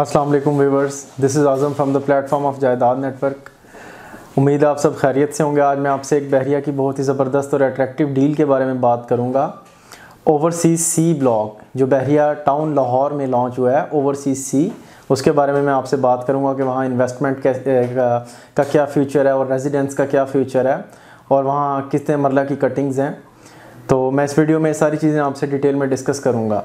अस्सलाम वालेकुम viewers this is Azam from the platform of Jaidad network उम्मीद आप सब खैरियत से होंगे आज मैं आपसे एक बहरिया की बहुत ही ज़बरदस्त और अट्रैक्टिव डील के बारे में बात करूँगा ओवरसीज सी ब्लॉक जो बहरिया टाउन लाहौर में लॉन्च हुआ है ओवरसीज सी उसके बारे में मैं आपसे बात करूँगा कि वहाँ इन्वेस्टमेंट का, का क्या फ्यूचर है और रेजिडेंस का क्या फ्यूचर है और वहाँ कितने मरला की कटिंग्स हैं तो मैं इस वीडियो में सारी चीज़ें आपसे डिटेल में डिस्कस करूँगा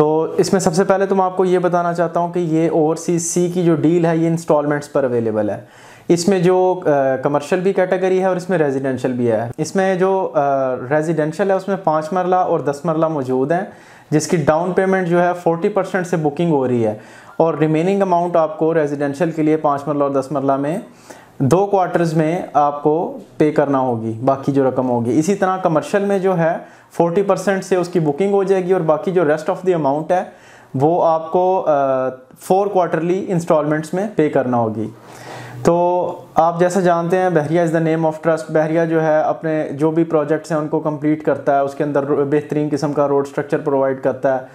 तो इसमें सबसे पहले तो मैं आपको ये बताना चाहता हूँ कि ये ओवरसीज सी की जो डील है ये इंस्टॉलमेंट्स पर अवेलेबल है इसमें जो कमर्शियल भी कैटेगरी है और इसमें रेजिडेंशियल भी है इसमें जो रेजिडेंशियल है उसमें पाँच मरला और दस मरला मौजूद हैं जिसकी डाउन पेमेंट जो है फोर्टी परसेंट से बुकिंग हो रही है और रिमेनिंग अमाउंट आपको रेजिडेंशियल के लिए पाँच मरला और दस मरला में दो क्वार्टर्स में आपको पे करना होगी बाकी जो रकम होगी इसी तरह कमर्शियल में जो है 40 परसेंट से उसकी बुकिंग हो जाएगी और बाकी जो रेस्ट ऑफ द अमाउंट है वो आपको फोर क्वार्टरली इंस्टॉलमेंट्स में पे करना होगी तो आप जैसा जानते हैं Bahria is the name of trust Bahria जो है अपने जो भी प्रोजेक्ट्स हैं उनको कंप्लीट करता है उसके अंदर बेहतरीन किस्म का रोड स्ट्रक्चर प्रोवाइड करता है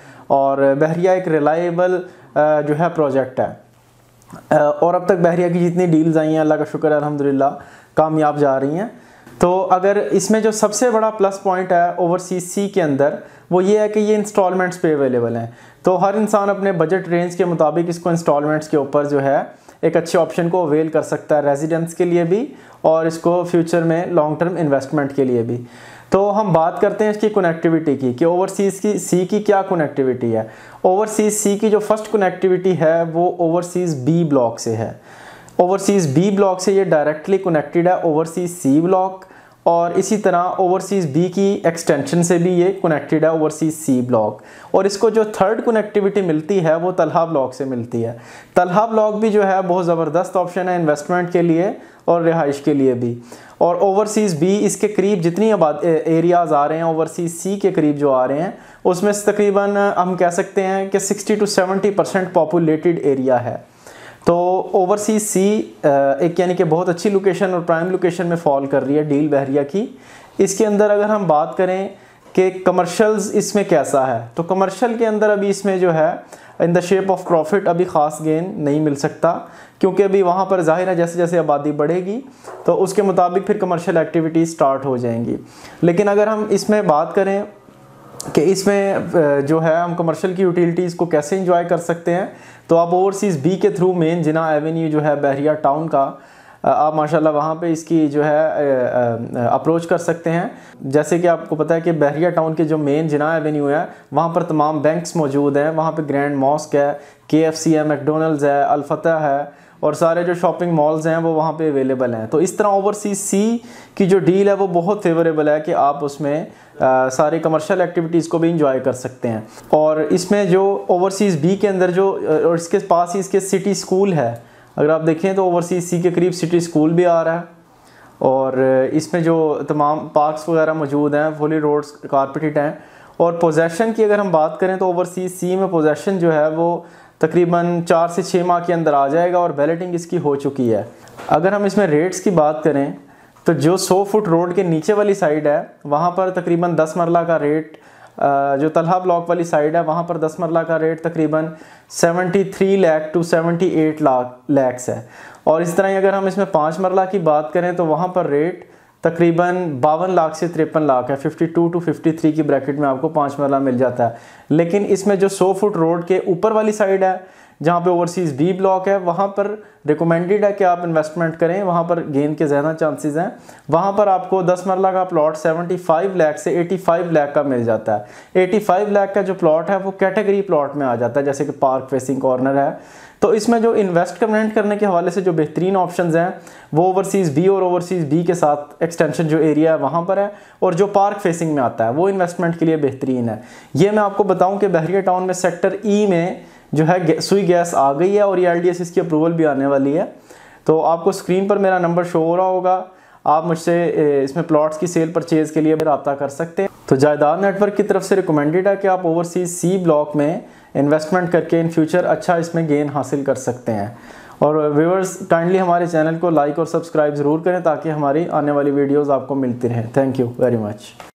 और बहरिया एक रिलायबल जो है प्रोजेक्ट है और अब तक बहरिया की जितनी डील्स आई हैं अल्लाह का शुक्र है अलहमदिल्ला कामयाब जा रही हैं तो अगर इसमें जो सबसे बड़ा प्लस पॉइंट है ओवरसीज सी के अंदर वो ये है कि ये इंस्टॉलमेंट्स पे अवेलेबल हैं तो हर इंसान अपने बजट रेंज के मुताबिक इसको इंस्टॉलमेंट्स के ऊपर जो है एक अच्छे ऑप्शन को अवेल कर सकता है रेजिडेंस के लिए भी और इसको फ्यूचर में लॉन्ग टर्म इन्वेस्टमेंट के लिए भी तो हम बात करते हैं इसकी कनेक्टिविटी की कि ओवरसीज़ की सी की क्या कनेक्टिविटी है ओवरसीज़ सी की जो फर्स्ट कनेक्टिविटी है वो ओवरसीज़ बी ब्लॉक से है ओवरसीज़ बी ब्लॉक से ये डायरेक्टली कनेक्टेड है ओवरसीज़ सी ब्लॉक और इसी तरह ओवरसीज़ बी की एक्सटेंशन से भी ये कनेक्टेड है ओवरसीज़ सी ब्लॉक और इसको जो थर्ड कनेक्टिविटी मिलती है वो तलहा ब्लॉक से मिलती है तलहा ब्लॉक भी जो है बहुत ज़बरदस्त ऑप्शन है इन्वेस्टमेंट के लिए और रिहाइश के लिए भी और ओवरसीज़ बी इसके करीब जितनी आबाद एरियाज़ आ रहे हैं ओवरसीज़ सी के करीब जो आ रहे हैं उसमें तकरीबन हम कह सकते हैं कि sixty to seventy percent populated area है तो ओवरसीज सी एक यानी कि बहुत अच्छी लोकेशन और प्राइम लोकेशन में फॉल कर रही है डील बहरिया की इसके अंदर अगर हम बात करें कि कमर्शल्स इसमें कैसा है तो कमर्शल के अंदर अभी इसमें जो है in the shape of profit अभी ख़ास गेन नहीं मिल सकता क्योंकि अभी वहाँ पर जाहिर है जैसे जैसे आबादी बढ़ेगी तो उसके मुताबिक फिर कमर्शियल एक्टिविटीज़ स्टार्ट हो जाएंगी लेकिन अगर हम इसमें बात करें कि इसमें जो है हम कमर्शियल की यूटिलिटीज़ को कैसे इंजॉय कर सकते हैं तो आप ओवरसीज़ बी के थ्रू मेन जिना एवेन्यू जो है बहरिया टाउन का आप माशाल्लाह वहाँ पे इसकी जो है अप्रोच कर सकते हैं जैसे कि आपको पता है कि बहरिया टाउन के जो मेन जिना एवेन्यू है वहाँ पर तमाम बैंक्स मौजूद हैं वहाँ पर ग्रैंड मॉस्क है के एफ सी है मैकडोनल्ड्स है अलफतह है और सारे जो शॉपिंग मॉल्स हैं वो वहाँ पे अवेलेबल हैं तो इस तरह ओवरसीज सी की जो डील है वो बहुत फेवरेबल है कि आप उसमें आ, सारे कमर्शियल एक्टिविटीज़ को भी इंजॉय कर सकते हैं और इसमें जो ओवरसीज़ बी के अंदर जो और इसके पास ही इसके सिटी स्कूल है अगर आप देखें तो ओवरसीज़ सी के करीब सिटी स्कूल भी आ रहा है और इसमें जो तमाम पार्कस वगैरह मौजूद हैं फुली रोड्स कारपेटेड हैं और पोजेसन की अगर हम बात करें तो ओवरसीज़ सी में पोजेसन जो है वो तकरीबन चार से छः माह के अंदर आ जाएगा और बैलेटिंग इसकी हो चुकी है अगर हम इसमें रेट्स की बात करें तो जो 100 फुट रोड के नीचे वाली साइड है वहाँ पर तकरीबन 10 मरला का रेट जो तलहा ब्लॉक वाली साइड है वहाँ पर 10 मरला का रेट तकरीबन 73 लाख टू 78 लाख लैक्स है और इस तरह ही अगर हम इसमें पाँच मरला की बात करें तो वहाँ पर रेट तकरीबन बावन लाख से तिरपन लाख है 52 टू 53 की ब्रैकेट में आपको पाँच मरला मिल जाता है लेकिन इसमें जो 100 फुट रोड के ऊपर वाली साइड है जहाँ पे ओवरसीज़ डी ब्लॉक है वहाँ पर रिकमेंडेड है कि आप इन्वेस्टमेंट करें वहाँ पर गेन के ज़्यादा चांसेस हैं वहाँ पर आपको दस मरला का प्लॉट 75 लाख से 85 लाख का मिल जाता है 85 लाख का जो प्लॉट है वो कैटेगरी प्लॉट में आ जाता है जैसे कि पार्क फेसिंग कॉर्नर है तो इसमें जो इन्वेस्टमेंट करने के हवाले से जो बेहतरीन ऑप्शन हैं वो ओवरसीज़ बी और ओवरसीज़ बी के साथ एक्सटेंशन जो एरिया है वहाँ पर है और जो पार्क फेसिंग में आता है वो इन्वेस्टमेंट के लिए बेहतरीन है ये मैं आपको बताऊँ कि बहरिया टाउन में सेक्टर ई e में जो है सुई गैस आ गई है और ये एल इसकी अप्रूवल भी आने वाली है तो आपको स्क्रीन पर मेरा नंबर शो हो रहा होगा आप मुझसे इसमें प्लॉट्स की सेल परचेज़ के लिए रबता कर सकते हैं तो जायदाद नेटवर्क की तरफ से रिकमेंडेड है कि आप ओवरसीज सी ब्लॉक में इन्वेस्टमेंट करके इन फ्यूचर अच्छा इसमें गेन हासिल कर सकते हैं और व्यूअर्स काइंडली हमारे चैनल को लाइक और सब्सक्राइब ज़रूर करें ताकि हमारी आने वाली वीडियोज़ आपको मिलती रहें थैंक यू वेरी मच